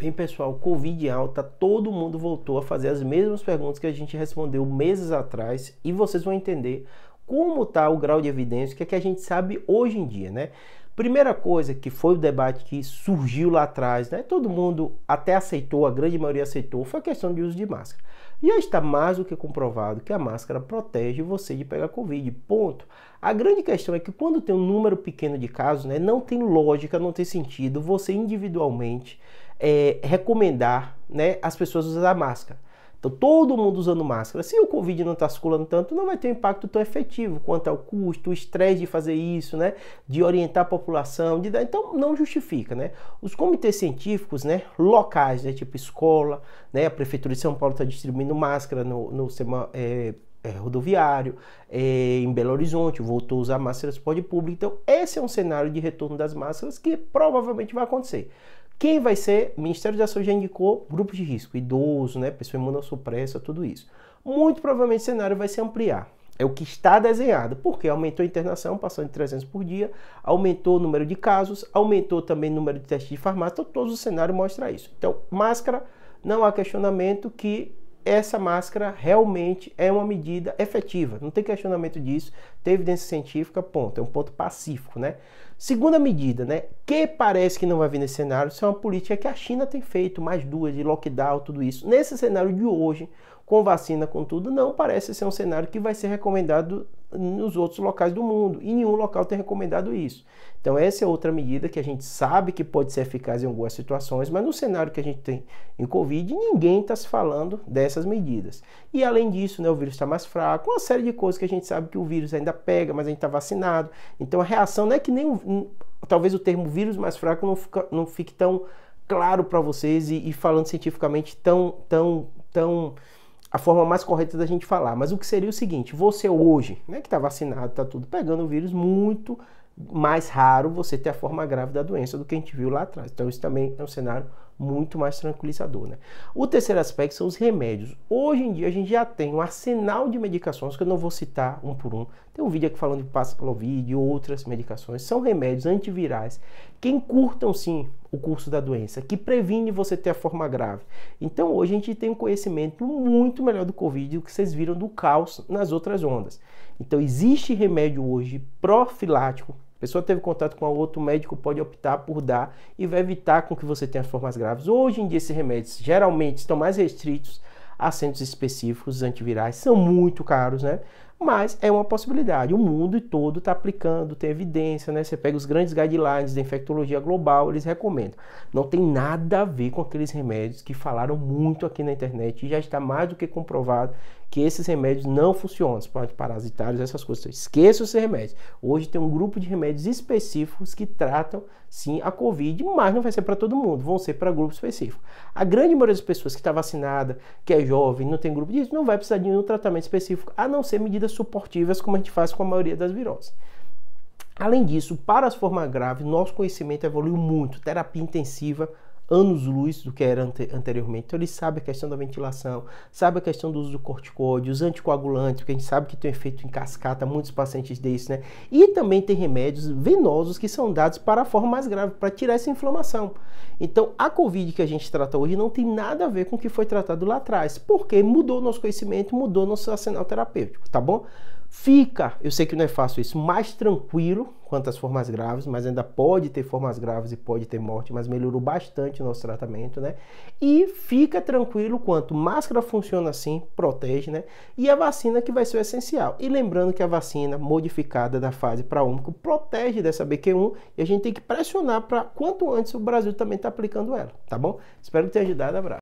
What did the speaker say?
Bem, pessoal, Covid alta, todo mundo voltou a fazer as mesmas perguntas que a gente respondeu meses atrás e vocês vão entender como está o grau de evidência, o que, é que a gente sabe hoje em dia, né? Primeira coisa que foi o debate que surgiu lá atrás, né? Todo mundo até aceitou, a grande maioria aceitou, foi a questão de uso de máscara. Já está mais do que comprovado que a máscara protege você de pegar Covid. Ponto. A grande questão é que quando tem um número pequeno de casos, né, não tem lógica, não tem sentido você individualmente é, recomendar né, as pessoas usar máscara. Então, todo mundo usando máscara. Se o Covid não está circulando tanto, não vai ter um impacto tão efetivo quanto ao é custo, o estresse de fazer isso, né? De orientar a população, de dar... Então, não justifica, né? Os comitês científicos, né? Locais, né? Tipo escola, né? A Prefeitura de São Paulo está distribuindo máscara no, no, é, é, rodoviário, é, em Belo Horizonte, voltou a usar máscaras de transporte público. Então, esse é um cenário de retorno das máscaras que provavelmente vai acontecer. Quem vai ser? O Ministério da Saúde já indicou grupos de risco, idoso, né, pessoa imunossupressa, tudo isso. Muito provavelmente o cenário vai se ampliar. É o que está desenhado, porque aumentou a internação, passando de 300 por dia, aumentou o número de casos, aumentou também o número de testes de farmácia, então todo o cenário mostra isso. Então, máscara, não há questionamento que essa máscara realmente é uma medida efetiva. Não tem questionamento disso. Tem evidência científica, ponto. É um ponto pacífico, né? Segunda medida, né? Que parece que não vai vir nesse cenário, isso é uma política que a China tem feito, mais duas de lockdown, tudo isso. Nesse cenário de hoje, com vacina, com tudo, não parece ser um cenário que vai ser recomendado nos outros locais do mundo. E nenhum local tem recomendado isso. Então, essa é outra medida que a gente sabe que pode ser eficaz em algumas situações, mas no cenário que a gente tem em Covid, ninguém está se falando dessas medidas. E além disso, né, o vírus está mais fraco, uma série de coisas que a gente sabe que o vírus ainda pega, mas a gente está vacinado. Então, a reação não é que nem. talvez o termo vírus mais fraco não, fica, não fique tão claro para vocês e, e falando cientificamente tão, tão, tão a forma mais correta da gente falar, mas o que seria o seguinte: você hoje, né, que está vacinado, está tudo pegando o vírus, muito mais raro você ter a forma grave da doença do que a gente viu lá atrás. Então, isso também é um cenário muito mais tranquilizador. Né? O terceiro aspecto são os remédios. Hoje em dia a gente já tem um arsenal de medicações, que eu não vou citar um por um. Tem um vídeo aqui falando de Paxlovid e outras medicações. São remédios antivirais que encurtam sim o curso da doença, que previne você ter a forma grave. Então hoje a gente tem um conhecimento muito melhor do Covid do que vocês viram do caos nas outras ondas. Então existe remédio hoje profilático pessoa teve contato com outro médico, pode optar por dar e vai evitar com que você tenha formas graves. Hoje em dia, esses remédios geralmente estão mais restritos a centros específicos, antivirais, são muito caros, né? Mas é uma possibilidade. O mundo todo está aplicando, tem evidência, né? Você pega os grandes guidelines da infectologia global, eles recomendam. Não tem nada a ver com aqueles remédios que falaram muito aqui na internet e já está mais do que comprovado que esses remédios não funcionam, os parasitários, essas coisas. Esqueça esses remédios. Hoje tem um grupo de remédios específicos que tratam sim a Covid, mas não vai ser para todo mundo, vão ser para grupos específicos A grande maioria das pessoas que está vacinada, que é jovem, não tem grupo de risco, não vai precisar de nenhum tratamento específico, a não ser medidas suportivas, como a gente faz com a maioria das viroses. Além disso, para as formas graves, nosso conhecimento evoluiu muito, terapia intensiva, anos-luz do que era ante anteriormente. Então ele sabe a questão da ventilação, sabe a questão do uso do corticoide, os anticoagulantes, que a gente sabe que tem um efeito em cascata, muitos pacientes desses, né? E também tem remédios venosos que são dados para a forma mais grave, para tirar essa inflamação. Então a COVID que a gente trata hoje não tem nada a ver com o que foi tratado lá atrás, porque mudou nosso conhecimento, mudou nosso arsenal terapêutico, tá bom? fica, eu sei que não é fácil isso, mais tranquilo quanto às formas graves, mas ainda pode ter formas graves e pode ter morte, mas melhorou bastante o nosso tratamento, né? E fica tranquilo quanto máscara funciona assim, protege, né? E a vacina que vai ser o essencial. E lembrando que a vacina modificada da fase para ômico protege dessa BQ1 e a gente tem que pressionar para quanto antes o Brasil também está aplicando ela, tá bom? Espero ter ajudado, abraço.